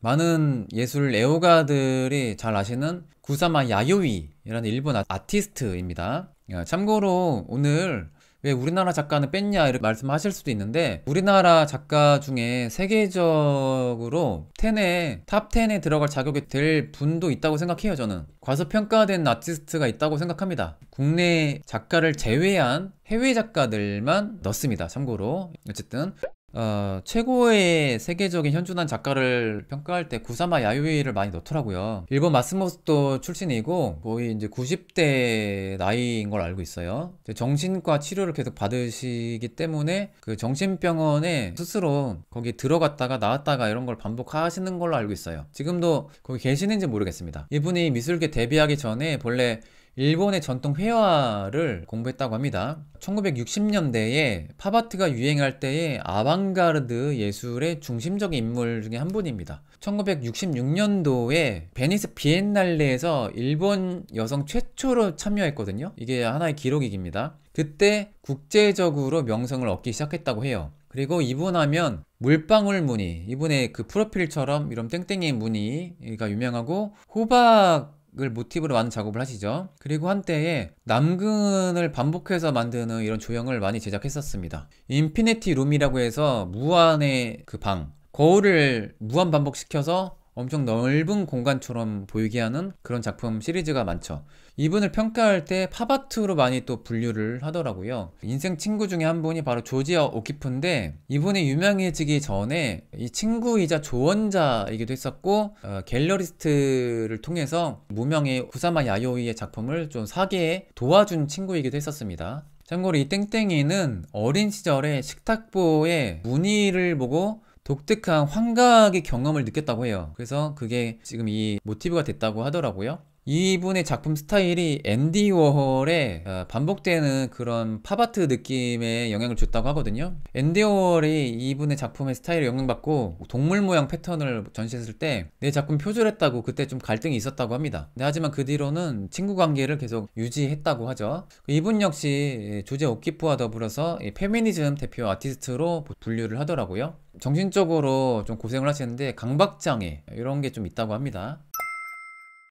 많은 예술 애호가들이 잘 아시는 구사마 야요이라는 일본 아- 아티스트입니다. 어, 참고로 오늘 왜 우리나라 작가는 뺐냐 이렇게 말씀하실 수도 있는데 우리나라 작가 중에 세계적으로 10에 탑 10에 들어갈 자격이 될 분도 있다고 생각해요 저는 과소평가된 아티스트가 있다고 생각합니다 국내 작가를 제외한 해외 작가들만 넣습니다 참고로 어쨌든 어, 최고의 세계적인 현존한 작가를 평가할 때 구사마 야요이를 많이 넣더라고요. 일본 마스모스도 출신이고 거의 이제 90대 나이인 걸 알고 있어요. 정신과 치료를 계속 받으시기 때문에 그 정신병원에 스스로 거기 들어갔다가 나왔다가 이런 걸 반복하시는 걸로 알고 있어요. 지금도 거기 계시는지 모르겠습니다. 이분이 미술계 데뷔하기 전에 본래 일본의 전통 회화를 공부했다고 합니다. 1960년대에 팝아트가 유행할 때의 아방가르드 예술의 중심적인 인물 중에 한 분입니다. 1966년도에 베니스 비엔날레에서 일본 여성 최초로 참여했거든요. 이게 하나의 기록이기입니다. 그때 국제적으로 명성을 얻기 시작했다고 해요. 그리고 이분 하면 물방울 무늬, 이분의 그 프로필처럼 이런 땡땡이 무늬가 유명하고 호박 을 모티브로 많은 작업을 하시죠. 그리고 한때에 남근을 반복해서 만드는 이런 조형을 많이 제작했었습니다. 인피니티 룸이라고 해서 무한의 그 방, 거울을 무한 반복시켜서 엄청 넓은 공간처럼 보이게 하는 그런 작품 시리즈가 많죠. 이분을 평가할 때 팝아트로 많이 또 분류를 하더라고요. 인생 친구 중에 한 분이 바로 조지어 오키프인데 이분이 유명해지기 전에 이 친구이자 조언자이기도 했었고 어, 갤러리스트를 통해서 무명의 구사마 야요이의 작품을 좀사게 도와준 친구이기도 했었습니다. 참고로 이 땡땡이는 어린 시절에 식탁보에 무늬를 보고 독특한 환각의 경험을 느꼈다고 해요. 그래서 그게 지금 이 모티브가 됐다고 하더라고요. 이분의 작품 스타일이 앤디 워홀의 어, 반복되는 그런 팝아트 느낌에 영향을 줬다고 하거든요 앤디 워홀이 이분의 작품의 스타일에 영향받고 동물 모양 패턴을 전시했을 때 내 작품 표절했다고 그때 좀 갈등이 있었다고 합니다 하지만 그 뒤로는 친구 관계를 계속 유지했다고 하죠 이분 역시 예, 조제 오키프와 더불어서 페미니즘 대표 아티스트로 분류를 하더라고요 정신적으로 좀 고생을 하시는데 강박장애 이런 게 좀 있다고 합니다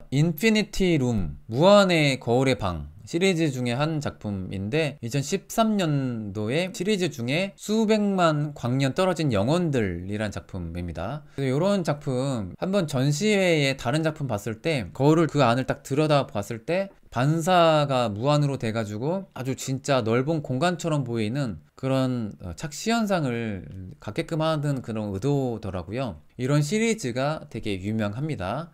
인피니티 룸, 무한의 거울의 방 시리즈 중에 한 작품인데 2013년도에 시리즈 중에 수백만 광년 떨어진 영혼들이란 작품입니다. 이런 작품 한번 전시회에 다른 작품 봤을 때 거울을 그 안을 딱 들여다 봤을 때 반사가 무한으로 돼가지고 아주 진짜 넓은 공간처럼 보이는 그런 어, 착시 현상을 갖게끔 하는 그런 의도더라고요. 이런 시리즈가 되게 유명합니다.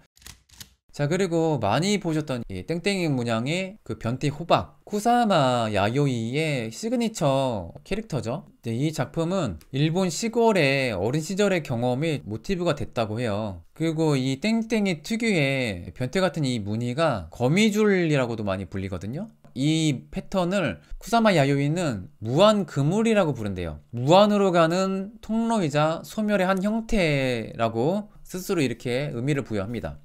자 그리고 많이 보셨던 이 땡땡이 문양의 그 변태 호박 쿠사마 야요이의 시그니처 캐릭터죠 네, 이 작품은 일본 시골의 어린 시절의 경험이 모티브가 됐다고 해요 그리고 이 땡땡이 특유의 변태 같은 이 무늬가 거미줄이라고도 많이 불리거든요 이 패턴을 쿠사마 야요이는 무한 그물이라고 부른대요 무한으로 가는 통로이자 소멸의 한 형태라고 스스로 이렇게 의미를 부여합니다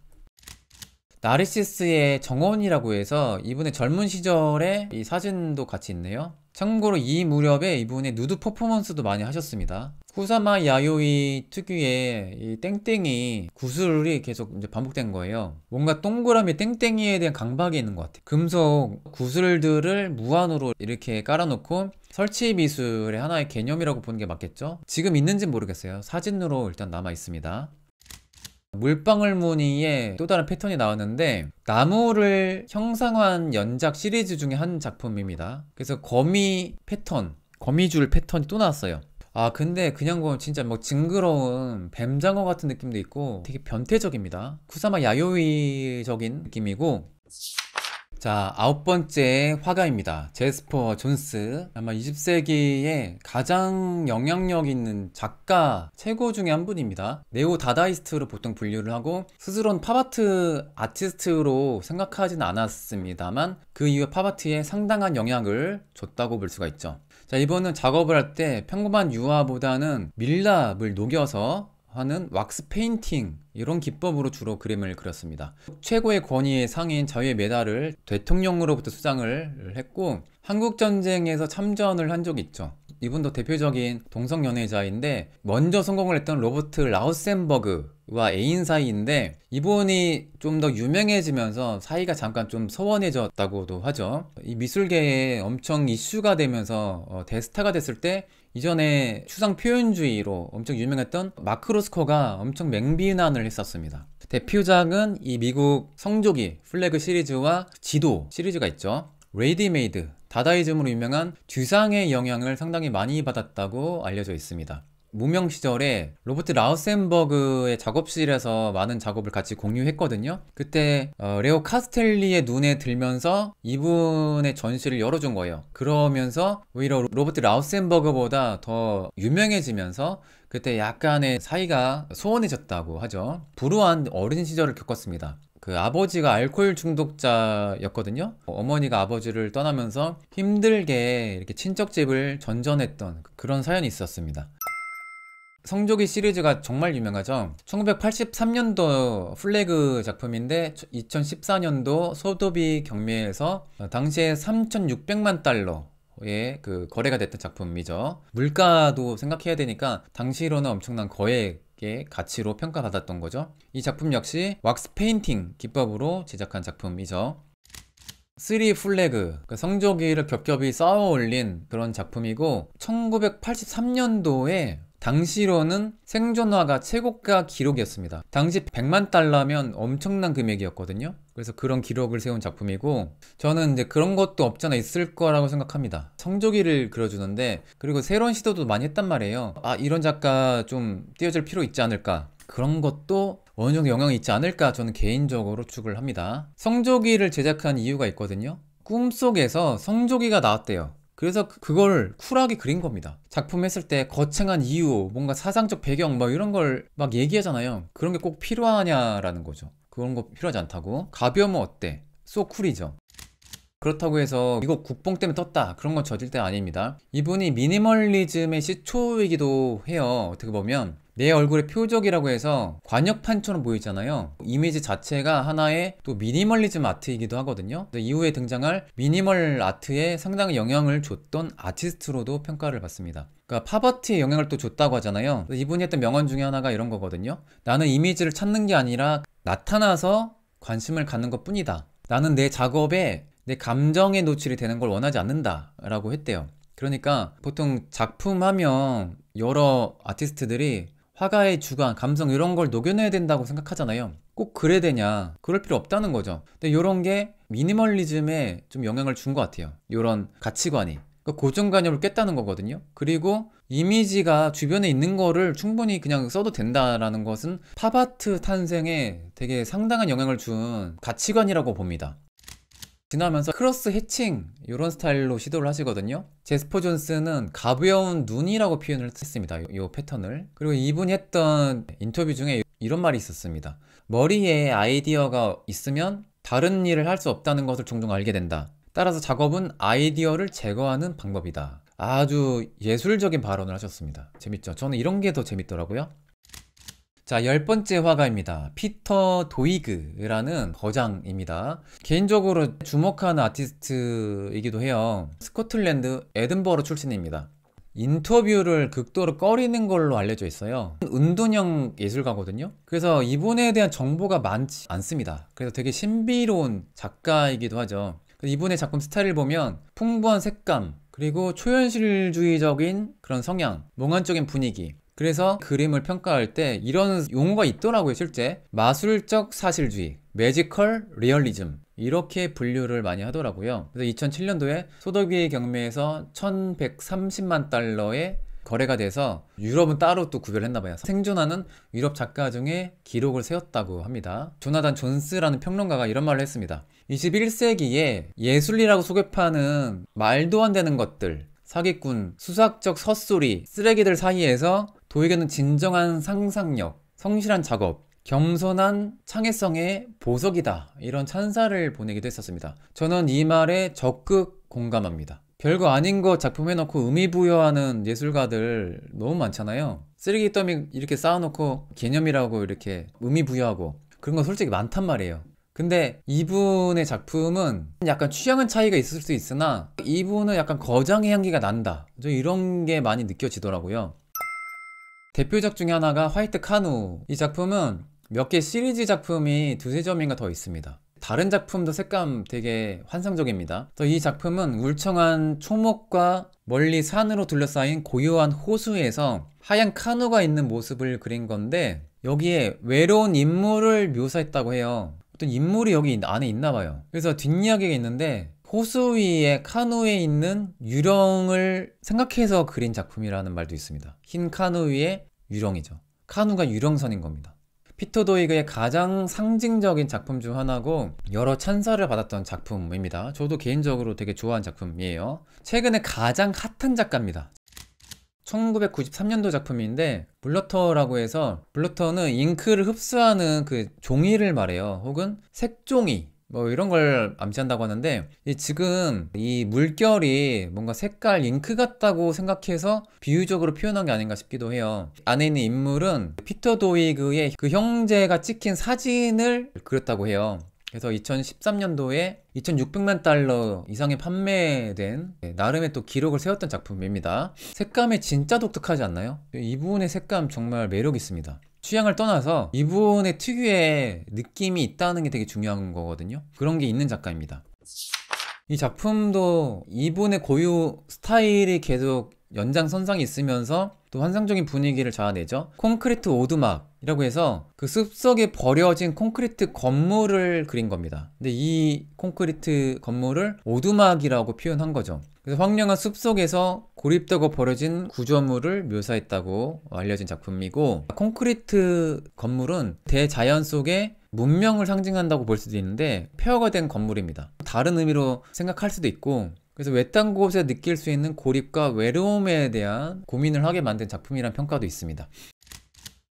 나르시스의 정원이라고 해서 이분의 젊은 시절에 이 사진도 같이 있네요. 참고로 이 무렵에 이분의 누드 퍼포먼스도 많이 하셨습니다. 쿠사마 야요이 특유의 이 땡땡이 구슬이 계속 이제 반복된 거예요. 뭔가 동그라미 땡땡이에 대한 강박이 있는 것 같아요. 금속 구슬들을 무한으로 이렇게 깔아놓고 설치 미술의 하나의 개념이라고 보는 게 맞겠죠? 지금 있는지 모르겠어요. 사진으로 일단 남아 있습니다. 물방울 무늬의 또 다른 패턴이 나왔는데 나무를 형상화한 연작 시리즈 중에 한 작품입니다 그래서 거미 패턴 거미줄 패턴이 또 나왔어요 아 근데 그냥 보면 진짜 뭐 징그러운 뱀장어 같은 느낌도 있고 되게 변태적입니다 쿠사마 야요이적인 느낌이고 자, 아홉 번째 화가입니다. 제스퍼 존스. 아마 20세기에 가장 영향력 있는 작가 최고 중에 한 분입니다. 네오 다다이스트로 보통 분류를 하고 스스로는 팝아트 아티스트로 생각하진 않았습니다만 그 이후 에 팝아트에 상당한 영향을 줬다고 볼 수가 있죠. 자, 이번은 작업을 할 때 평범한 유화보다는 밀랍을 녹여서 하는 왁스 페인팅 이런 기법으로 주로 그림을 그렸습니다. 최고의 권위의 상인 자유의 메달을 대통령으로부터 수상을 했고 한국전쟁에서 참전을 한 적이 있죠. 이분도 대표적인 동성 연애자인데 먼저 성공을 했던 로버트 라우센버그와 애인 사이인데 이분이 좀 더 유명해지면서 사이가 잠깐 좀 서원해졌다고도 하죠. 이 미술계에 엄청 이슈가 되면서 어, 대스타가 됐을 때 이전에 추상 표현주의로 엄청 유명했던 마크로스코가 엄청 맹비난을 했었습니다. 대표작은 이 미국 성조기 플래그 시리즈와 지도 시리즈가 있죠. 레이디메이드 다다이즘으로 유명한 듀상의 영향을 상당히 많이 받았다고 알려져 있습니다. 무명 시절에 로버트 라우센버그의 작업실에서 많은 작업을 같이 공유했거든요. 그때 어, 레오 카스텔리의 눈에 들면서 이분의 전시를 열어준 거예요. 그러면서 오히려 로버트 라우센버그보다 더 유명해지면서 그때 약간의 사이가 소원해졌다고 하죠. 불우한 어린 시절을 겪었습니다. 그 아버지가 알코올 중독자였거든요. 어머니가 아버지를 떠나면서 힘들게 이렇게 친척집을 전전했던 그런 사연이 있었습니다. 성조기 시리즈가 정말 유명하죠. 1983년도 플래그 작품인데 2014년도 소도비 경매에서 당시에 3,600만 달러 의그 거래가 됐던 작품이죠. 물가도 생각해야 되니까 당시로는 엄청난 거액 게 가치로 평가받았던 거죠. 이 작품 역시 왁스 페인팅 기법으로 제작한 작품이죠. 3 플래그 그 성조기를 겹겹이 쌓아 올린 그런 작품이고 1983년도에 당시로는 생존화가 최고가 기록이었습니다. 당시 100만 달러면 엄청난 금액이었거든요. 그래서 그런 기록을 세운 작품이고 저는 이제 그런 것도 없잖아 있을 거라고 생각합니다. 성조기를 그려주는데 그리고 새로운 시도도 많이 했단 말이에요. 아 이런 작가 좀띄어줄 필요 있지 않을까 그런 것도 어느 정도 영향이 있지 않을까 저는 개인적으로 추구를 합니다. 성조기를 제작한 이유가 있거든요. 꿈속에서 성조기가 나왔대요. 그래서 그, 그걸 쿨하게 그린 겁니다. 작품 했을 때 거창한 이유, 뭔가 사상적 배경 막 이런 걸 막 얘기하잖아요. 그런 게 꼭 필요하냐라는 거죠. 그런 거 필요하지 않다고. 가벼우면 어때? 소쿨이죠. 그렇다고 해서 이거 국뽕 때문에 떴다 그런 건절때 아닙니다 이분이 미니멀리즘의 시초이기도 해요 어떻게 보면 내 얼굴의 표적이라고 해서 관역판처럼 보이잖아요 이미지 자체가 하나의 또 미니멀리즘 아트이기도 하거든요 이후에 등장할 미니멀 아트에 상당히 영향을 줬던 아티스트로도 평가를 받습니다 그러니까 팝아트에 영향을 또 줬다고 하잖아요 이분이 했던 명언 중에 하나가 이런 거거든요 나는 이미지를 찾는 게 아니라 나타나서 관심을 갖는 것 뿐이다 나는 내 작업에 내 감정에 노출이 되는 걸 원하지 않는다 라고 했대요 그러니까 보통 작품 하면 여러 아티스트들이 화가의 주관, 감성 이런 걸 녹여내야 된다고 생각하잖아요. 꼭 그래야 되냐? 그럴 필요 없다는 거죠. 근데 이런 게 미니멀리즘에 좀 영향을 준 것 같아요. 이런 가치관이. 그러니까 고정관념을 깼다는 거거든요. 그리고 이미지가 주변에 있는 거를 충분히 그냥 써도 된다라는 것은 팝아트 탄생에 되게 상당한 영향을 준 가치관이라고 봅니다. 지나면서 크로스 해칭 이런 스타일로 시도를 하시거든요 제스퍼 존스는 가벼운 눈이라고 표현을 했습니다 이 패턴을 그리고 이분이 했던 인터뷰 중에 이런 말이 있었습니다 머리에 아이디어가 있으면 다른 일을 할 수 없다는 것을 종종 알게 된다 따라서 작업은 아이디어를 제거하는 방법이다 아주 예술적인 발언을 하셨습니다 재밌죠 저는 이런 게 더 재밌더라고요 자, 열 번째 화가입니다. 피터 도이그라는 거장입니다. 개인적으로 주목하는 아티스트이기도 해요. 스코틀랜드 에든버러 출신입니다. 인터뷰를 극도로 꺼리는 걸로 알려져 있어요. 은둔형 예술가거든요. 그래서 이분에 대한 정보가 많지 않습니다. 그래서 되게 신비로운 작가이기도 하죠. 이분의 작품 스타일을 보면 풍부한 색감, 그리고 초현실주의적인 그런 성향, 몽환적인 분위기, 그래서 그림을 평가할 때 이런 용어가 있더라고요 실제 마술적 사실주의 매지컬 리얼리즘 이렇게 분류를 많이 하더라고요 그래서 2007년도에 소더기 경매에서 1130만 달러의 거래가 돼서 유럽은 따로 또 구별했나 봐요 생존하는 유럽 작가 중에 기록을 세웠다고 합니다 조나단 존스라는 평론가가 이런 말을 했습니다 21세기에 예술이라고 소개하는 말도 안 되는 것들 사기꾼, 수사적 헛소리, 쓰레기들 사이에서 도에게는 진정한 상상력, 성실한 작업, 겸손한 창의성의 보석이다. 이런 찬사를 보내기도 했었습니다. 저는 이 말에 적극 공감합니다. 별거 아닌 거 작품해놓고 의미부여하는 예술가들 너무 많잖아요. 쓰레기 더미 이렇게 쌓아놓고 개념이라고 이렇게 의미부여하고 그런 건 솔직히 많단 말이에요. 근데 이분의 작품은 약간 취향은 차이가 있을 수 있으나 이분은 약간 거장의 향기가 난다. 저 이런 게 많이 느껴지더라고요. 대표작 중에 하나가 화이트 카누 이 작품은 몇 개 시리즈 작품이 두세 점인가 더 있습니다 다른 작품도 색감 되게 환상적입니다 또 이 작품은 울청한 초목과 멀리 산으로 둘러싸인 고요한 호수에서 하얀 카누가 있는 모습을 그린 건데 여기에 외로운 인물을 묘사했다고 해요 어떤 인물이 여기 안에 있나 봐요 그래서 뒷이야기가 있는데 호수 위에 카누에 있는 유령을 생각해서 그린 작품이라는 말도 있습니다 흰 카누 위에 유령이죠. 카누가 유령선인 겁니다. 피터 도이그의 가장 상징적인 작품 중 하나고 여러 찬사를 받았던 작품입니다. 저도 개인적으로 되게 좋아하는 작품이에요. 최근에 가장 핫한 작가입니다. 1993년도 작품인데 블러터라고 해서 블러터는 잉크를 흡수하는 그 종이를 말해요. 혹은 색종이 뭐 이런 걸 암시한다고 하는데 지금 이 물결이 뭔가 색깔 잉크 같다고 생각해서 비유적으로 표현한 게 아닌가 싶기도 해요 안에 있는 인물은 피터 도이그의 그 형제가 찍힌 사진을 그렸다고 해요 그래서 2013년도에 2600만 달러 이상에 판매된 네, 나름의 또 기록을 세웠던 작품입니다 색감이 진짜 독특하지 않나요? 이 부분의 색감 정말 매력 있습니다 취향을 떠나서 이분의 특유의 느낌이 있다는 게 되게 중요한 거거든요 그런 게 있는 작가입니다 이 작품도 이분의 고유 스타일이 계속 연장선상에 있으면서 또 환상적인 분위기를 자아내죠. 콘크리트 오두막이라고 해서 그 숲속에 버려진 콘크리트 건물을 그린 겁니다. 근데 이 콘크리트 건물을 오두막이라고 표현한 거죠. 그래서 황량한 숲속에서 고립되고 버려진 구조물을 묘사했다고 알려진 작품이고 콘크리트 건물은 대자연 속에 문명을 상징한다고 볼 수도 있는데 폐허가 된 건물입니다. 다른 의미로 생각할 수도 있고 그래서 외딴 곳에 느낄 수 있는 고립과 외로움에 대한 고민을 하게 만든 작품이란 평가도 있습니다.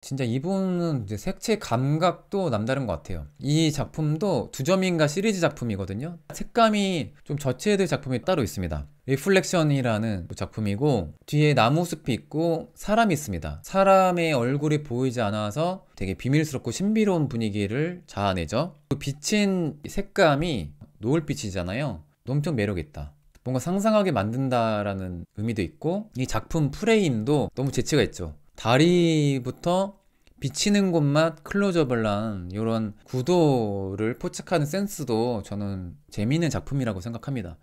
진짜 이분은 이제 색채 감각도 남다른 것 같아요. 이 작품도 두 점인가 시리즈 작품이거든요. 색감이 좀 저체될 작품이 따로 있습니다. 리플렉션이라는 작품이고 뒤에 나무 숲이 있고 사람이 있습니다. 사람의 얼굴이 보이지 않아서 되게 비밀스럽고 신비로운 분위기를 자아내죠. 그 비친 색감이 노을빛이잖아요. 엄청 매력있다. 뭔가 상상하게 만든다라는 의미도 있고 이 작품 프레임도 너무 재치가 있죠. 다리부터 비치는 곳만 클로저블한 이런 구도를 포착하는 센스도 저는 재미있는 작품이라고 생각합니다.